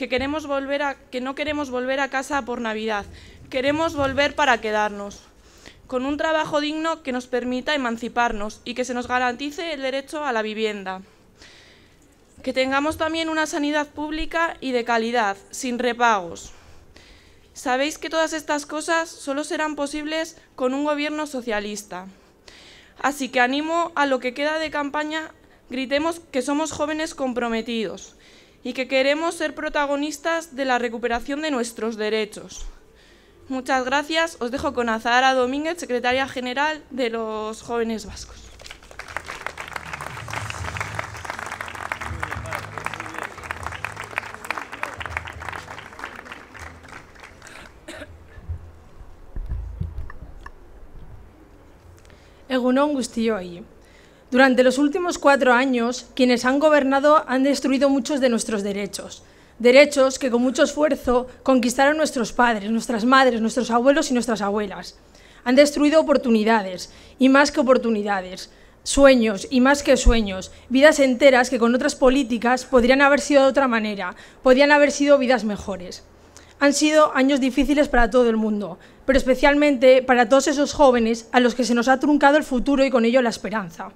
que, queremos volver a, que no queremos volver a casa por Navidad, queremos volver para quedarnos, con un trabajo digno que nos permita emanciparnos y que se nos garantice el derecho a la vivienda. Que tengamos también una sanidad pública y de calidad, sin repagos. Sabéis que todas estas cosas solo serán posibles con un gobierno socialista. Así que animo a lo que queda de campaña, gritemos que somos jóvenes comprometidos, y que queremos ser protagonistas de la recuperación de nuestros derechos. Muchas gracias. Os dejo con Azahara Domínguez, secretaria general de los Jóvenes Vascos. Egunon durante los últimos cuatro años, quienes han gobernado han destruido muchos de nuestros derechos. Derechos que con mucho esfuerzo conquistaron nuestros padres, nuestras madres, nuestros abuelos y nuestras abuelas. Han destruido oportunidades, y más que oportunidades, sueños, y más que sueños, vidas enteras que con otras políticas podrían haber sido de otra manera, podrían haber sido vidas mejores. Han sido años difíciles para todo el mundo, pero especialmente para todos esos jóvenes a los que se nos ha truncado el futuro y con ello la esperanza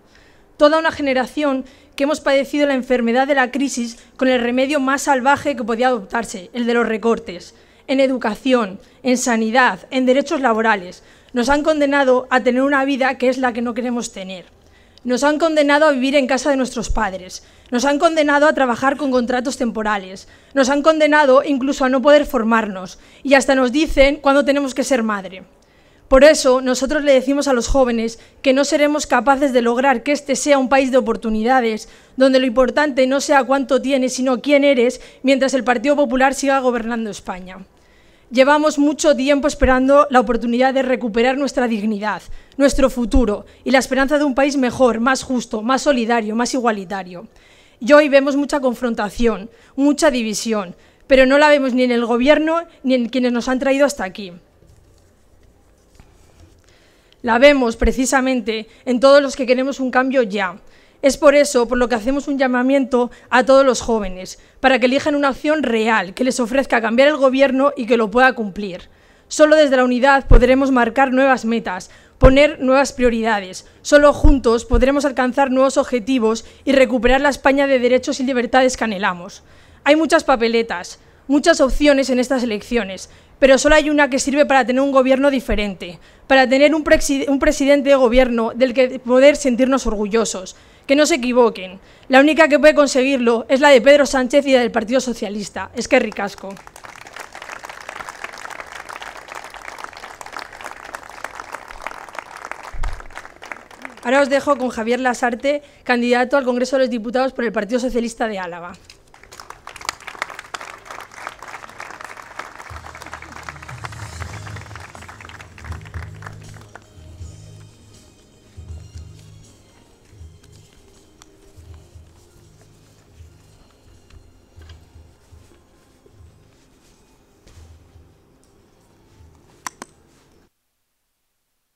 toda una generación que hemos padecido la enfermedad de la crisis con el remedio más salvaje que podía adoptarse, el de los recortes, en educación, en sanidad, en derechos laborales. Nos han condenado a tener una vida que es la que no queremos tener. Nos han condenado a vivir en casa de nuestros padres. Nos han condenado a trabajar con contratos temporales. Nos han condenado incluso a no poder formarnos. Y hasta nos dicen cuándo tenemos que ser madre. Por eso nosotros le decimos a los jóvenes que no seremos capaces de lograr que este sea un país de oportunidades, donde lo importante no sea cuánto tienes, sino quién eres, mientras el Partido Popular siga gobernando España. Llevamos mucho tiempo esperando la oportunidad de recuperar nuestra dignidad, nuestro futuro y la esperanza de un país mejor, más justo, más solidario, más igualitario. Y hoy vemos mucha confrontación, mucha división, pero no la vemos ni en el Gobierno ni en quienes nos han traído hasta aquí la vemos precisamente en todos los que queremos un cambio ya. Es por eso por lo que hacemos un llamamiento a todos los jóvenes, para que elijan una opción real que les ofrezca cambiar el gobierno y que lo pueda cumplir. Solo desde la unidad podremos marcar nuevas metas, poner nuevas prioridades. Solo juntos podremos alcanzar nuevos objetivos y recuperar la España de derechos y libertades que anhelamos. Hay muchas papeletas, muchas opciones en estas elecciones, pero solo hay una que sirve para tener un gobierno diferente, para tener un, presidente de gobierno del que poder sentirnos orgullosos. Que no se equivoquen, la única que puede conseguirlo es la de Pedro Sánchez y la del Partido Socialista. Es que ricasco. Ahora os dejo con Javier Lasarte, candidato al Congreso de los Diputados por el Partido Socialista de Álava.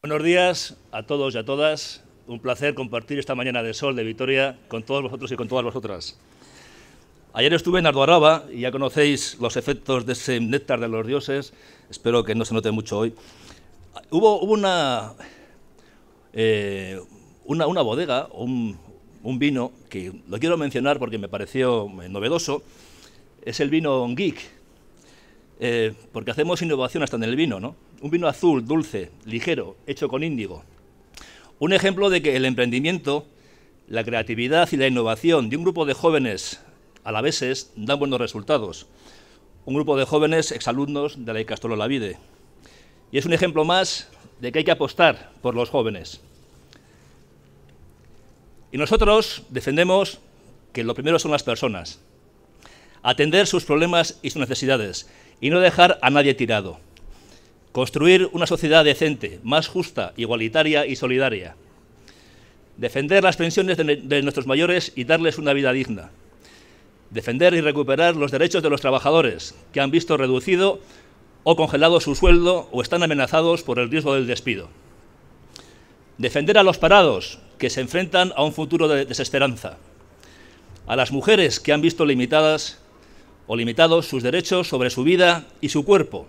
Buenos días a todos y a todas. Un placer compartir esta mañana de sol de Vitoria con todos vosotros y con todas vosotras. Ayer estuve en Ardoaraba y ya conocéis los efectos de ese néctar de los dioses. Espero que no se note mucho hoy. Hubo, eh, una, una, bodega, un, vino que lo quiero mencionar porque me pareció eh, novedoso. Es el vino Geek, eh, porque hacemos innovación hasta en el vino, ¿no? un vino azul, dulce, ligero, hecho con índigo. Un ejemplo de que el emprendimiento, la creatividad y la innovación de un grupo de jóvenes a la alaveses dan buenos resultados. Un grupo de jóvenes exalumnos de la Icastolo Lavide. Y es un ejemplo más de que hay que apostar por los jóvenes. Y nosotros defendemos que lo primero son las personas, atender sus problemas y sus necesidades y no dejar a nadie tirado. Construir una sociedad decente, más justa, igualitaria y solidaria. Defender las pensiones de, nuestros mayores y darles una vida digna. Defender y recuperar los derechos de los trabajadores que han visto reducido o congelado su sueldo o están amenazados por el riesgo del despido. Defender a los parados que se enfrentan a un futuro de desesperanza. A las mujeres que han visto limitadas o limitados sus derechos sobre su vida y su cuerpo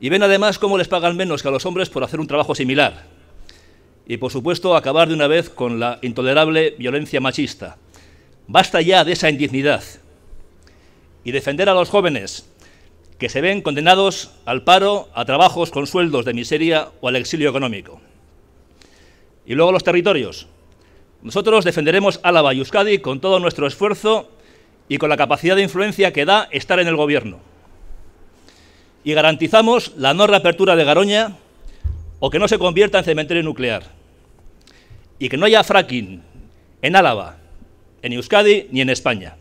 y ven además cómo les pagan menos que a los hombres por hacer un trabajo similar. Y por supuesto acabar de una vez con la intolerable violencia machista. Basta ya de esa indignidad. Y defender a los jóvenes, que se ven condenados al paro, a trabajos con sueldos de miseria o al exilio económico. Y luego los territorios. Nosotros defenderemos Álava y Euskadi con todo nuestro esfuerzo y con la capacidad de influencia que da estar en el gobierno y garantizamos la no reapertura de Garoña o que no se convierta en cementerio nuclear y que no haya fracking en Álava, en Euskadi ni en España.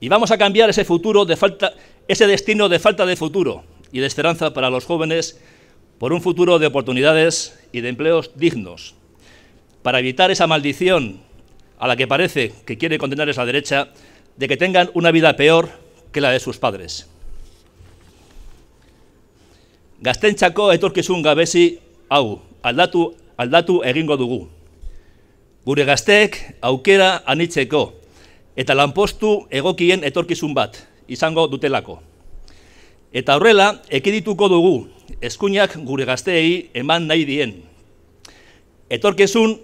Y vamos a cambiar ese futuro ese destino de falta de futuro y de esperanza para los jóvenes por un futuro de oportunidades y de empleos dignos, para evitar esa maldición a la que parece que quiere condenar esa derecha de que tengan una vida peor que la de sus padres. Gaztentzako etorkizun gabezi hau aldatu aldatu egingo dugu. Gure gazteek aukera anitzeko eta lanpostu egokien etorkizun bat izango dutelako. Eta horrela ekidituko dugu eskuinak gure gazteei eman nahi dien. Etorkizun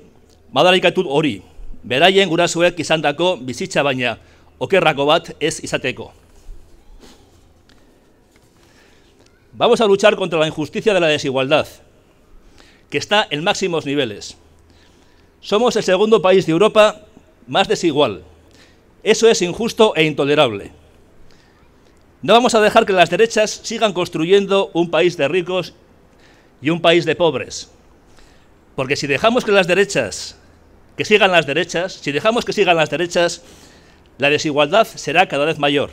madarikatu hori, beraien gurasoek izandako bizitza baina okerrako bat ez izateko. Vamos a luchar contra la injusticia de la desigualdad, que está en máximos niveles. Somos el segundo país de Europa más desigual. Eso es injusto e intolerable. No vamos a dejar que las derechas sigan construyendo un país de ricos y un país de pobres. Porque si dejamos que las derechas, que sigan las derechas, si dejamos que sigan las derechas, la desigualdad será cada vez mayor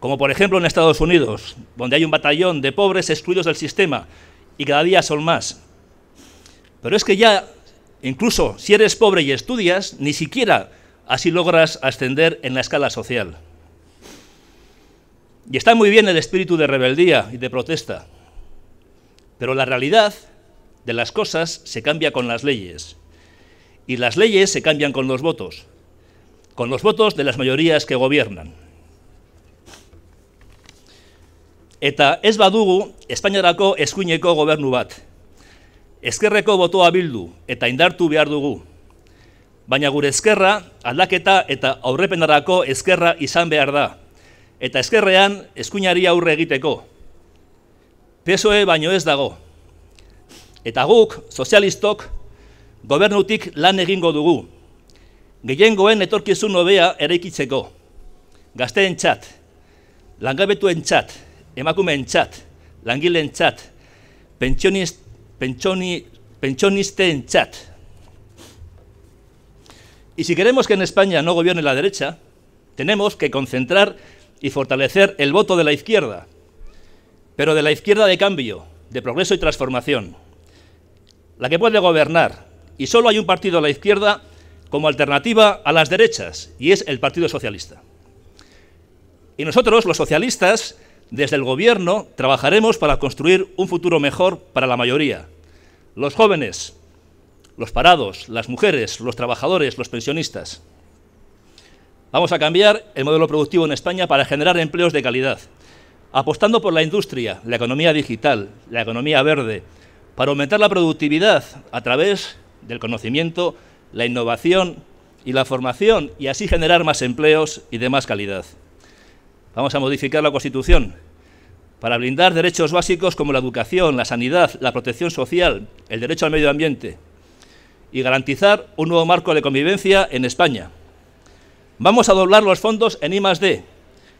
como por ejemplo en Estados Unidos, donde hay un batallón de pobres excluidos del sistema y cada día son más. Pero es que ya, incluso si eres pobre y estudias, ni siquiera así logras ascender en la escala social. Y está muy bien el espíritu de rebeldía y de protesta, pero la realidad de las cosas se cambia con las leyes. Y las leyes se cambian con los votos, con los votos de las mayorías que gobiernan. Eta ez badugu Espainiarako eskuineko gobernu bat. Ezkerreko botoa bildu eta indartu behar dugu. Baina gure ezkerra aldaketa eta aurrepenarako ezkerra izan behar da. Eta ezkerrean eskuinari aurre egiteko. PSOE baino ez dago. Eta guk, sozialistok, gobernutik lan egingo dugu. Gehiengoen etorkizun hobea eraikitzeko. Gazteen txat, langabetuen txat, en chat, Penchoniste en chat. Y si queremos que en España no gobierne la derecha, tenemos que concentrar y fortalecer el voto de la izquierda, pero de la izquierda de cambio, de progreso y transformación, la que puede gobernar. Y solo hay un partido a la izquierda como alternativa a las derechas, y es el Partido Socialista. Y nosotros, los socialistas, desde el Gobierno trabajaremos para construir un futuro mejor para la mayoría. Los jóvenes, los parados, las mujeres, los trabajadores, los pensionistas. Vamos a cambiar el modelo productivo en España para generar empleos de calidad, apostando por la industria, la economía digital, la economía verde, para aumentar la productividad a través del conocimiento, la innovación y la formación y así generar más empleos y de más calidad. Vamos a modificar la Constitución para blindar derechos básicos como la educación, la sanidad, la protección social, el derecho al medio ambiente y garantizar un nuevo marco de convivencia en España. Vamos a doblar los fondos en I+D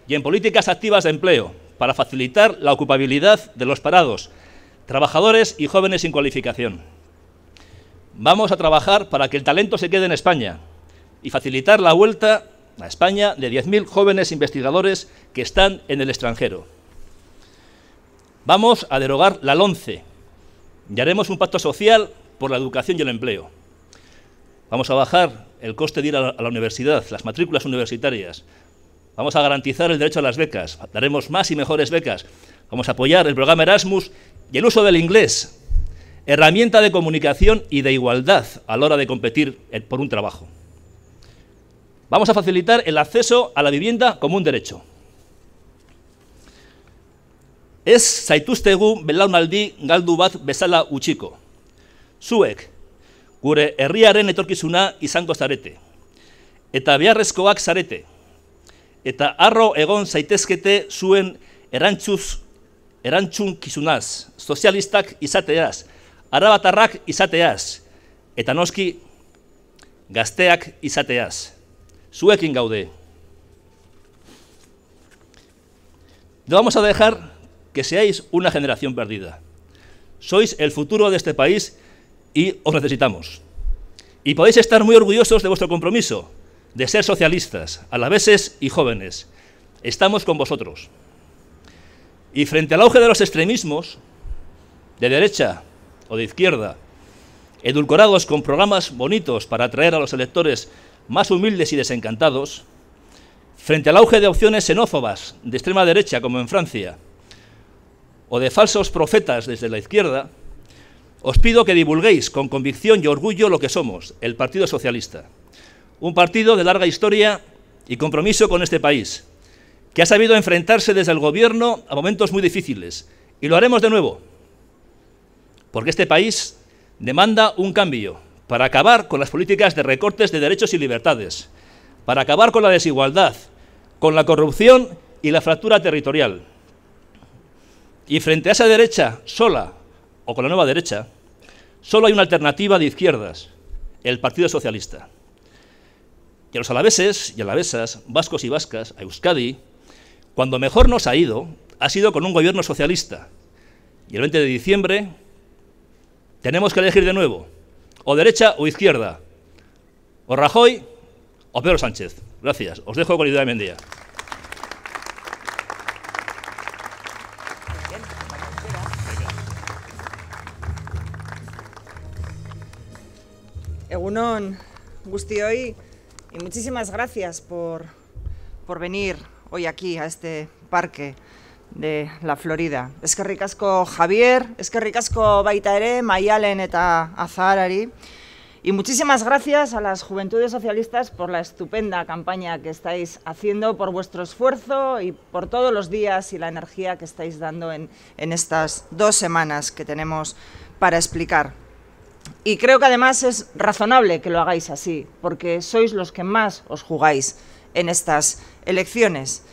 y en políticas activas de empleo para facilitar la ocupabilidad de los parados, trabajadores y jóvenes sin cualificación. Vamos a trabajar para que el talento se quede en España y facilitar la vuelta a España de 10.000 jóvenes investigadores que están en el extranjero. Vamos a derogar la LONCE y haremos un pacto social por la educación y el empleo. Vamos a bajar el coste de ir a la universidad, las matrículas universitarias. Vamos a garantizar el derecho a las becas. Daremos más y mejores becas. Vamos a apoyar el programa Erasmus y el uso del inglés herramienta de comunicación y de igualdad a la hora de competir eh, por un trabajo. Vamos a facilitar el acceso a la vivienda como un derecho. Ez zaituztegu belaunaldi galdu bat bezala utxiko. Zuek, gure herriaren etorkizuna izango zarete. Eta beharrezkoak zarete. Eta arro egon zaitezkete zuen erantzuz, erantzun kizunaz, sozialistak izateaz, arabatarrak izateaz, eta noski gazteak izateaz. Suekin gaude. No vamos a dejar que seáis una generación perdida. Sois el futuro de este país y os necesitamos. Y podéis estar muy orgullosos de vuestro compromiso, de ser socialistas, alaveses y jóvenes. Estamos con vosotros. Y frente al auge de los extremismos, de derecha o de izquierda, edulcorados con programas bonitos para atraer a los electores más humildes y desencantados, frente al auge de opciones xenófobas de extrema derecha como en Francia, o de falsos profetas desde la izquierda, os pido que divulguéis con convicción y orgullo lo que somos, el Partido Socialista, un partido de larga historia y compromiso con este país, que ha sabido enfrentarse desde el gobierno a momentos muy difíciles, y lo haremos de nuevo, porque este país demanda un cambio para acabar con las políticas de recortes de derechos y libertades, para acabar con la desigualdad, con la corrupción y la fractura territorial. Y frente a esa derecha sola, o con la nueva derecha, solo hay una alternativa de izquierdas, el Partido Socialista. Y a los alaveses y alavesas, vascos y vascas, a Euskadi, cuando mejor nos ha ido, ha sido con un gobierno socialista. Y el 20 de diciembre tenemos que elegir de nuevo o derecha o izquierda, o Rajoy o Pedro Sánchez. Gracias. Os dejo con la idea de Mendía. Egunon, Gusti hoy y muchísimas gracias por, por venir hoy aquí a este parque de la Florida. que ricasco Javier, es que ricasco ere, Maialen eta Azaharari. Y muchísimas gracias a las Juventudes Socialistas por la estupenda campaña que estáis haciendo, por vuestro esfuerzo y por todos los días y la energía que estáis dando en estas dos semanas que tenemos para explicar. Y creo que además es razonable que lo hagáis así, porque sois los que más os jugáis en estas elecciones.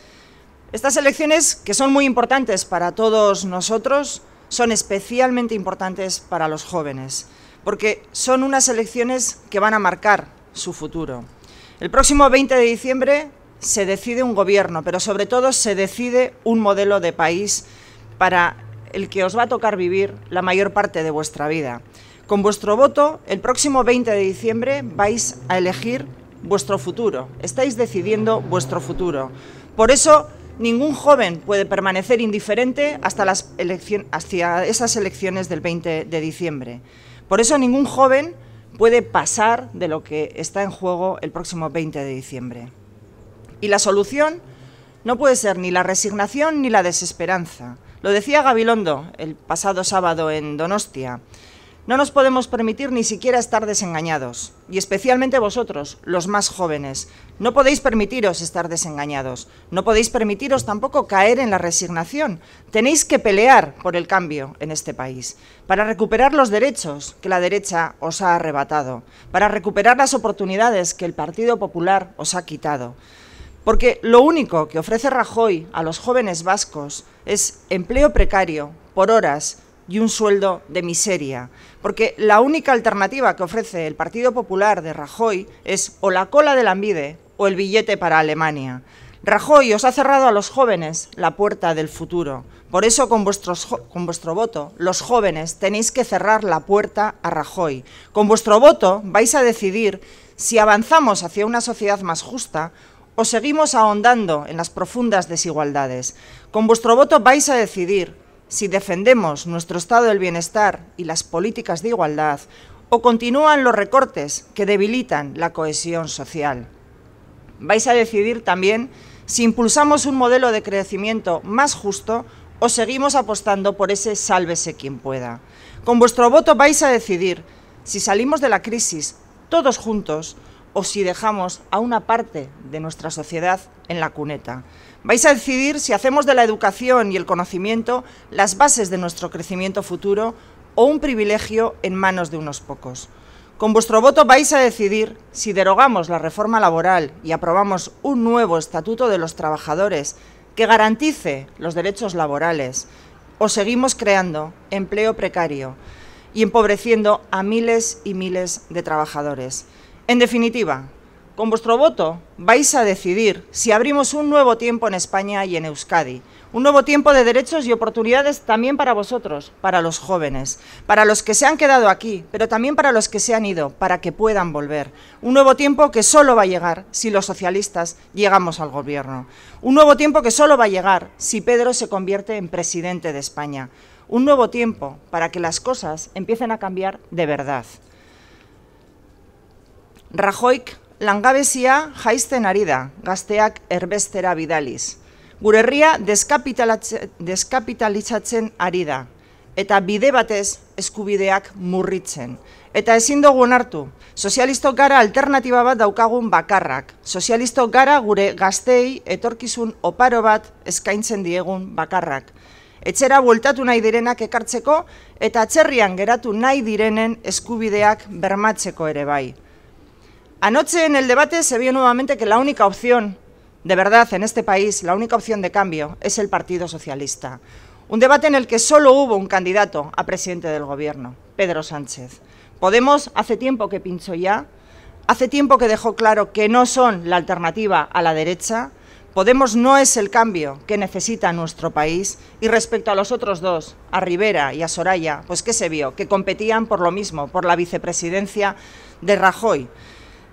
Estas elecciones, que son muy importantes para todos nosotros, son especialmente importantes para los jóvenes, porque son unas elecciones que van a marcar su futuro. El próximo 20 de diciembre se decide un gobierno, pero sobre todo se decide un modelo de país para el que os va a tocar vivir la mayor parte de vuestra vida. Con vuestro voto, el próximo 20 de diciembre vais a elegir vuestro futuro, estáis decidiendo vuestro futuro. Por eso Ningún joven puede permanecer indiferente hasta, las hacia esas elecciones del 20 de diciembre. Por eso ningún joven puede pasar de lo que está en juego el próximo 20 de diciembre. Y la solución no puede ser ni la resignación ni la desesperanza. Lo decía Gabilondo el pasado sábado en Donostia. No nos podemos permitir ni siquiera estar desengañados, y especialmente vosotros, los más jóvenes. No podéis permitiros estar desengañados, no podéis permitiros tampoco caer en la resignación. Tenéis que pelear por el cambio en este país, para recuperar los derechos que la derecha os ha arrebatado, para recuperar las oportunidades que el Partido Popular os ha quitado. Porque lo único que ofrece Rajoy a los jóvenes vascos es empleo precario, por horas, y un sueldo de miseria. Porque la única alternativa que ofrece el Partido Popular de Rajoy es o la cola del ambide o el billete para Alemania. Rajoy os ha cerrado a los jóvenes la puerta del futuro. Por eso con, vuestros, con vuestro voto, los jóvenes, tenéis que cerrar la puerta a Rajoy. Con vuestro voto vais a decidir si avanzamos hacia una sociedad más justa o seguimos ahondando en las profundas desigualdades. Con vuestro voto vais a decidir si defendemos nuestro estado del bienestar y las políticas de igualdad o continúan los recortes que debilitan la cohesión social. Vais a decidir también si impulsamos un modelo de crecimiento más justo o seguimos apostando por ese sálvese quien pueda. Con vuestro voto vais a decidir si salimos de la crisis todos juntos o si dejamos a una parte de nuestra sociedad en la cuneta. Vais a decidir si hacemos de la educación y el conocimiento las bases de nuestro crecimiento futuro o un privilegio en manos de unos pocos. Con vuestro voto vais a decidir si derogamos la reforma laboral y aprobamos un nuevo estatuto de los trabajadores que garantice los derechos laborales o seguimos creando empleo precario y empobreciendo a miles y miles de trabajadores. En definitiva, con vuestro voto vais a decidir si abrimos un nuevo tiempo en España y en Euskadi, un nuevo tiempo de derechos y oportunidades también para vosotros, para los jóvenes, para los que se han quedado aquí, pero también para los que se han ido, para que puedan volver. Un nuevo tiempo que solo va a llegar si los socialistas llegamos al gobierno. Un nuevo tiempo que solo va a llegar si Pedro se convierte en presidente de España. Un nuevo tiempo para que las cosas empiecen a cambiar de verdad. Rajoik langabezia jaisten ari da, gazteak erbestera bidaliz. Gure herria deskapitalitzatzen ari da, eta bide batez eskubideak murritzen. Eta ezin dugu onartu, sozialistok gara alternatiba bat daukagun bakarrak, sozialistok gara gure gazteei etorkizun oparo bat eskaintzen diegun bakarrak. Etxera bueltatu nahi direnak ekartzeko eta atzerrian geratu nahi direnen eskubideak bermatzeko ere bai. Anoche en el debate se vio nuevamente que la única opción, de verdad, en este país, la única opción de cambio es el Partido Socialista. Un debate en el que solo hubo un candidato a presidente del Gobierno, Pedro Sánchez. Podemos hace tiempo que pinchó ya, hace tiempo que dejó claro que no son la alternativa a la derecha, Podemos no es el cambio que necesita nuestro país y respecto a los otros dos, a Rivera y a Soraya, pues ¿qué se vio que competían por lo mismo, por la vicepresidencia de Rajoy.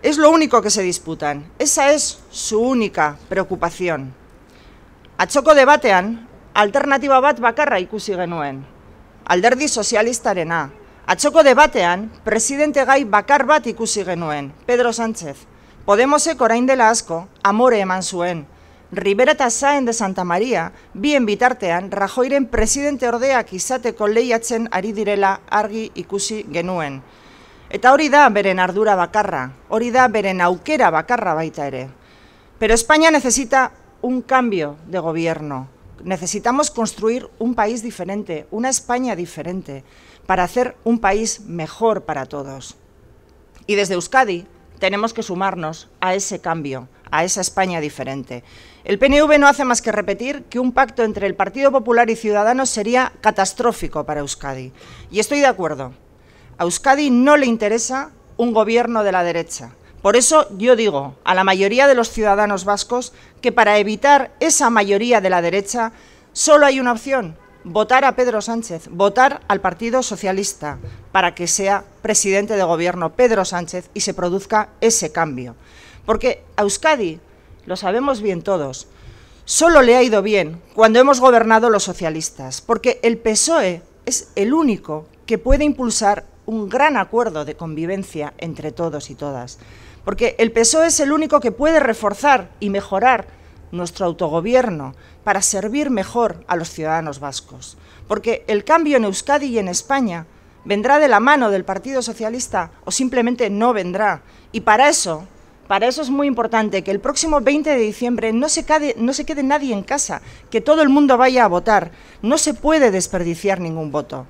Es lo único que se disputan. Esa es su única preocupación. Atxoko debatean, alternativa bat bakarra ikusi genuen. Alderdi sozialistarena. Atxoko debatean, presidente gai bakar bat ikusi genuen, Pedro Sánchez. Podemosek orain dela asko, amore eman zuen. Ribera eta Zaen de Santa María, bien bitartean, Rajoiren presidente ordeak izateko lehiatzen ari direla argi ikusi genuen. Eta hori da beren ardura bakarra, hori da Pero España necesita un cambio de gobierno. Necesitamos construir un país diferente, una España diferente, para hacer un país mejor para todos. Y desde Euskadi tenemos que sumarnos a ese cambio, a esa España diferente. El PNV no hace más que repetir que un pacto entre el Partido Popular y Ciudadanos sería catastrófico para Euskadi. Y estoy de acuerdo. A Euskadi no le interesa un gobierno de la derecha. Por eso yo digo a la mayoría de los ciudadanos vascos que para evitar esa mayoría de la derecha solo hay una opción, votar a Pedro Sánchez, votar al Partido Socialista para que sea presidente de gobierno Pedro Sánchez y se produzca ese cambio. Porque a Euskadi, lo sabemos bien todos, solo le ha ido bien cuando hemos gobernado los socialistas, porque el PSOE es el único que puede impulsar un gran acuerdo de convivencia entre todos y todas. Porque el PSOE es el único que puede reforzar y mejorar nuestro autogobierno para servir mejor a los ciudadanos vascos. Porque el cambio en Euskadi y en España vendrá de la mano del Partido Socialista o simplemente no vendrá. Y para eso, para eso es muy importante que el próximo 20 de diciembre no se, quede, no se quede nadie en casa, que todo el mundo vaya a votar. No se puede desperdiciar ningún voto.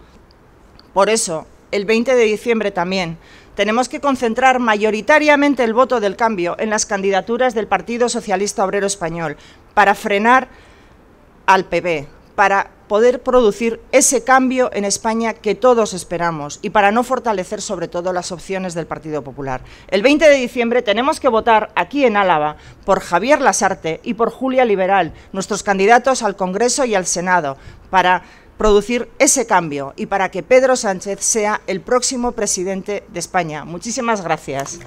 Por eso, el 20 de diciembre también. Tenemos que concentrar mayoritariamente el voto del cambio en las candidaturas del Partido Socialista Obrero Español para frenar al PP, para poder producir ese cambio en España que todos esperamos y para no fortalecer sobre todo las opciones del Partido Popular. El 20 de diciembre tenemos que votar aquí en Álava por Javier Lasarte y por Julia Liberal, nuestros candidatos al Congreso y al Senado, para producir ese cambio y para que Pedro Sánchez sea el próximo presidente de España. Muchísimas gracias.